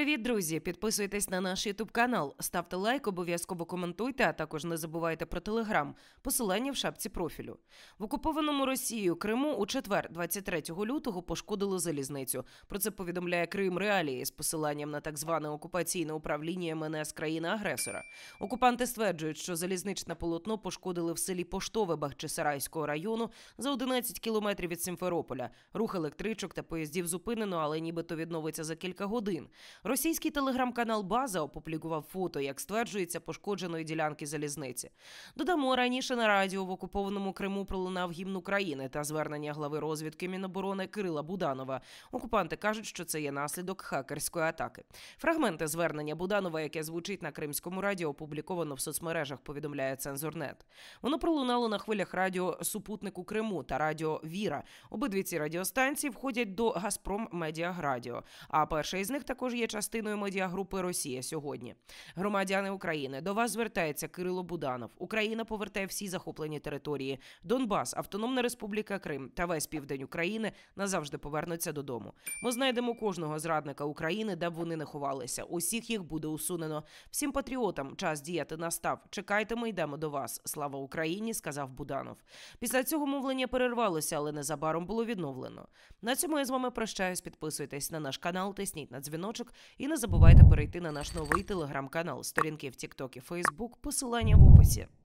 Привіт, друзі! Підписуйтесь на наш ютуб канал, ставте лайк, обов'язково коментуйте, а також не забувайте про телеграм. Посилання в шапці профілю в окупованому Росією Криму у четвер, 23 лютого, пошкодило залізницю. Про це повідомляє Крим Реалії з посиланням на так зване окупаційне управління МНС країни-агресора. Окупанти стверджують, що залізничне полотно пошкодили в селі Поштове Бахчисарайського району за 11 кілометрів від Сімферополя. Рух електричок та поїздів зупинено, але нібито відновиться за кілька годин. Російський телеграм-канал База опублікував фото, як стверджується, пошкодженої ділянки залізниці. Додамо раніше на радіо в окупованому Криму пролунав гімн України та звернення глави розвідки Міноборони Кирила Буданова. Окупанти кажуть, що це є наслідок хакерської атаки. Фрагменти звернення Буданова, яке звучить на Кримському радіо, опубліковано в соцмережах. Повідомляє цензорнет. Воно пролунало на хвилях радіо Супутнику Криму та Радіо Віра. Обидві ці радіостанції входять до Газпром Медіаградіо. А перша із них також є час частиною медіагрупи Росія сьогодні. Громадяни України до вас звертається Кирило Буданов. Україна повертає всі захоплені території. Донбас, Автономна Республіка Крим та весь південь України назавжди повернуться додому. Ми знайдемо кожного зрадника України, де б вони не ховалися. Усіх їх буде усунено. Всім патріотам час діяти настав. Чекайте, ми йдемо до вас. Слава Україні! сказав Буданов. Після цього мовлення перервалося, але незабаром було відновлено. На цьому я з вами прощаюсь. Підписуйтесь на наш канал, тисніть на дзвіночок і не забувайте перейти на наш новий телеграм-канал, сторінки в TikTok і Facebook, посилання в описі.